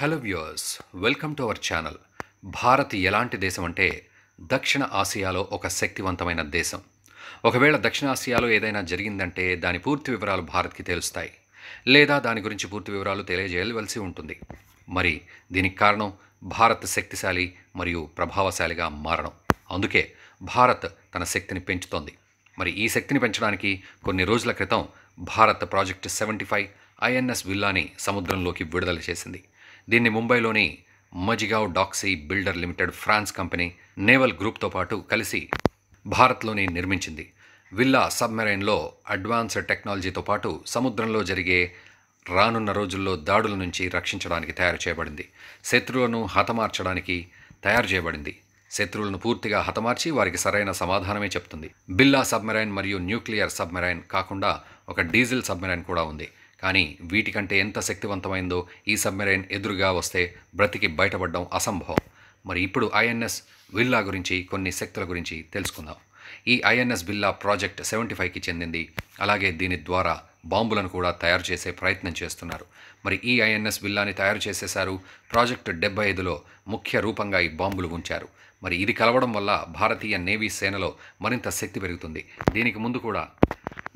hello viewers welcome to our channel Bharat ఎలాంటి దేశం అంటే దక్షిణ ఆసియాలో ఒక శక్తివంతమైన దేశం ఒకవేళ దక్షిణ ఆసియాలో ఏదైనా జరిగిందంటే దాని పూర్తి వివరాలు భారత్కి తెలుస్తాయి లేదా దాని గురించి పూర్తి వివరాలు తెలియజేయవలసి ఉంటుంది మరి దీనికి కారణం భారత్ శక్తిశాలి మరియు ప్రభావశాలిగా మారడం అందుకే భారత్ తన శక్తిని పెంచుతోంది మరి ఈ శక్తిని పెంచడానికి కొన్ని రోజుల క్రితం Bharat project seventy five INS విల్లాని సముద్రంలోకి విడుదల చేసింది దీన్ని ముంబైలోని Mazagon docks builder limited France company naval గ్రూప్తో పాటు కలిసి భారత్లోని నిర్మించింది విల్లా సబ్మెరైన్లో అడ్వాన్స్డ్ టెక్నాలజీతో పాటు సముద్రంలో జరిగే రానున్న రోజుల్లో దాడుల నుంచి రక్షించడానికి తయారు చేయబడింది శత్రువులను హతమార్చడానికి తయారు చేయబడింది శత్రువులను పూర్తిగా హతమార్చి వారికి సరైన సమాధానమే చెప్తుంది బిల్లా సబ్మెరైన్ మరియు న్యూక్లియర్ సబ్మెరైన్ కాకుండా ఒక డీజిల్ సబ్మెరైన్ కూడా ఉంది కానీ వీటికంటే ఎంత శక్తివంతమైందో ఈ సబ్మెరైన్ ఎదురుగా వస్తే బ్రతికి బయటపడడం అసంభవం మరి ఇప్పుడు ఐఎన్ఎస్ విల్లా గురించి కొన్ని శక్తుల గురించి తెలుసుకుందాం ఈ ఐఎన్ఎస్ బిల్లా ప్రాజెక్ట్ సెవెంటీ ఫైవ్కి చెందింది అలాగే దీని ద్వారా బాంబులను కూడా తయారు చేసే ప్రయత్నం చేస్తున్నారు మరి ఈ ఐఎన్ఎస్ బిల్లాని తయారు చేసేశారు ప్రాజెక్టు డెబ్బై ఐదులో ముఖ్య రూపంగా ఈ బాంబులు ఉంచారు మరి ఇది కలవడం వల్ల భారతీయ నేవీ సేనలో మరింత శక్తి పెరుగుతుంది దీనికి ముందు కూడా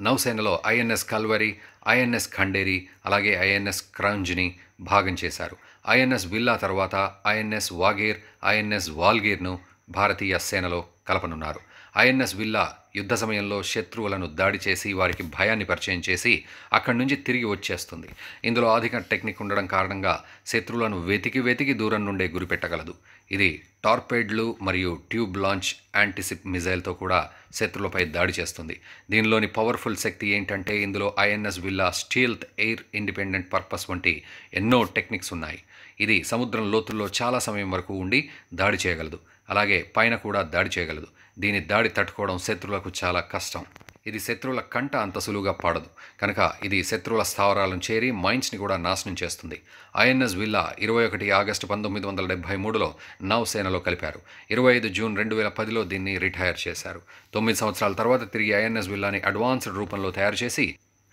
నౌసేనలో ఐఎన్ఎస్ కల్వరి ఐఎన్ఎస్ ఖండేరి అలాగే ఐఎన్ఎస్ క్రంజ్ని భాగం చేశారు ఐఎన్ఎస్ విల్లా తర్వాత ఐఎన్ఎస్ వాగేర్ ఐఎన్ఎస్ వాల్గేర్ను భారతీయ సేనలో కలపనున్నారు ఐఎన్ఎస్ విల్లా యుద్ధ సమయంలో శత్రువులను దాడి చేసి వారికి భయాన్ని పరిచయం చేసి అక్కడి నుంచి తిరిగి వచ్చేస్తుంది ఇందులో అధిక టెక్నిక్ ఉండడం కారణంగా శత్రువులను వెతికి వెతికి దూరం నుండే గురిపెట్టగలదు ఇది టార్పేడ్లు మరియు ట్యూబ్ లాంచ్ యాంటిసిప్ మిజైల్తో కూడా శత్రులపై దాడి చేస్తుంది దీనిలోని పవర్ఫుల్ శక్తి ఏంటంటే ఇందులో INS Vela stealth air independent purpose వంటి ఎన్నో టెక్నిక్స్ ఉన్నాయి ఇది సముద్రం లోతుల్లో చాలా సమయం వరకు ఉండి దాడి చేయగలదు అలాగే పైన కూడా దాడి చేయగలదు దీని దాడి తట్టుకోవడం శత్రువులకు చాలా కష్టం ఇది శత్రువుల కంట అంత సులువుగా పాడదు కనుక ఇది శత్రువుల స్థావరాలను చేరి మైండ్స్ని కూడా నాశనం చేస్తుంది ఐఎన్ఎస్ విల్లా ఇరవై ఒకటి ఆగస్టు పంతొమ్మిది వందల డెబ్బై మూడులో నౌసేనలో కలిపారు ఇరవై ఐదు జూన్ రెండు వేల పదిలో దీన్ని రిటైర్ చేశారు తొమ్మిది సంవత్సరాల తర్వాత తిరిగి ఐఎన్ఎస్ విల్లాని అడ్వాన్స్డ్ రూపంలో తయారు చేసి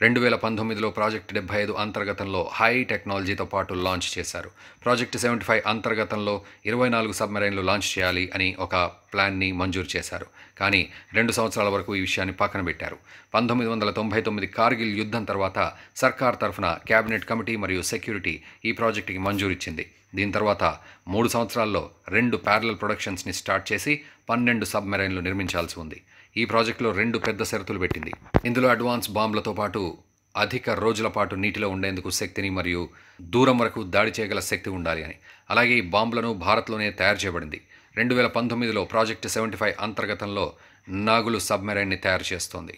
రెండు వేల పంతొమ్మిదిలో ప్రాజెక్ట్ డెబ్బై ఐదు అంతర్గతంలో హై టెక్నాలజీతో పాటు లాంచ్ చేశారు ప్రాజెక్ట్ సెవెంటీ ఫైవ్ అంతర్గతంలో ఇరవై నాలుగు సబ్మెరైన్లు లాంచ్ చేయాలి అని ఒక ప్లాన్ని మంజూరు చేశారు కానీ రెండు సంవత్సరాల వరకు ఈ విషయాన్ని పక్కన పెట్టారు పంతొమ్మిది వందల తొంభై తొమ్మిది కార్గిల్ యుద్ధం తర్వాత సర్కార్ తరఫున కేబినెట్ కమిటీ మరియు సెక్యూరిటీ ఈ ప్రాజెక్టుకి మంజూరిచ్చింది దీని తర్వాత మూడు సంవత్సరాల్లో రెండు ప్యారలల్ ప్రొడక్షన్స్ని స్టార్ట్ చేసి పన్నెండు సబ్మెరైన్లు నిర్మించాల్సి ఉంది ఈ ప్రాజెక్టులో రెండు పెద్ద షరతులు పెట్టింది ఇందులో అడ్వాన్స్ బాంబులతో పాటు అధిక రోజుల పాటు నీటిలో ఉండేందుకు శక్తిని మరియు దూరం వరకు దాడి చేయగల శక్తి ఉండాలి అని అలాగే ఈ బాంబులను భారత్లోనే తయారు చేయబడింది రెండు వేల పంతొమ్మిదిలో ప్రాజెక్ట్ సెవెంటీ ఫైవ్ అంతర్గతంలో నాగులు సబ్మెరైన్ని తయారు చేస్తోంది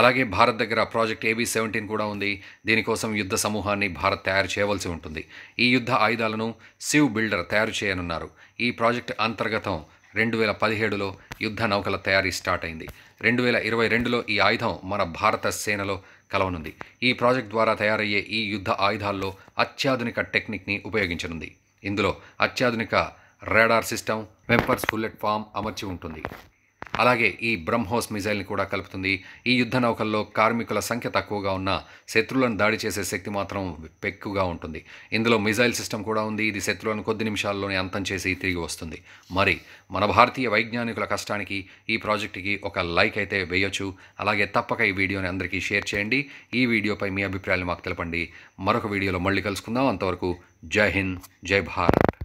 అలాగే భారత్ దగ్గర ప్రాజెక్ట్ ఏబీ సెవెంటీన్ కూడా ఉంది దీనికోసం యుద్ధ సమూహాన్ని భారత్ తయారు చేయవలసి ఉంటుంది ఈ యుద్ధ ఆయుధాలను సివ్ బిల్డర్ తయారు చేయనున్నారు ఈ ప్రాజెక్ట్ అంతర్గతం రెండు వేల పదిహేడులో యుద్ధ నౌకల తయారీ స్టార్ట్ అయింది రెండు వేల ఇరవై రెండులో ఈ ఆయుధం మన భారత సేనలో కలవనుంది ఈ ప్రాజెక్ట్ ద్వారా తయారయ్యే ఈ యుద్ధ ఆయుధాల్లో అత్యాధునిక టెక్నిక్ని ఉపయోగించనుంది ఇందులో అత్యాధునిక రాడార్ సిస్టమ్ వెంపర్స్ బుల్లెట్ ఫామ్ అమర్చి ఉంటుంది అలాగే ఈ బ్రహ్మోస్ మిజైల్ని కూడా కలుపుతుంది ఈ యుద్ధ నౌకల్లో కార్మికుల సంఖ్య తక్కువగా ఉన్న శత్రువులను దాడి చేసే శక్తి మాత్రం పెక్కుగా ఉంటుంది ఇందులో మిజైల్ సిస్టమ్ కూడా ఉంది ఇది శత్రువులను కొద్ది నిమిషాల్లోనే అంతం చేసి తిరిగి వస్తుంది మరి మన భారతీయ వైజ్ఞానికుల కష్టానికి ఈ ప్రాజెక్టుకి ఒక లైక్ అయితే వేయొచ్చు అలాగే తప్పక ఈ వీడియోని అందరికీ షేర్ చేయండి ఈ వీడియోపై మీ అభిప్రాయాలు మాకు తెలపండి మరొక వీడియోలో మళ్ళీ కలుసుకుందాం అంతవరకు జై హింద్ జై భారత్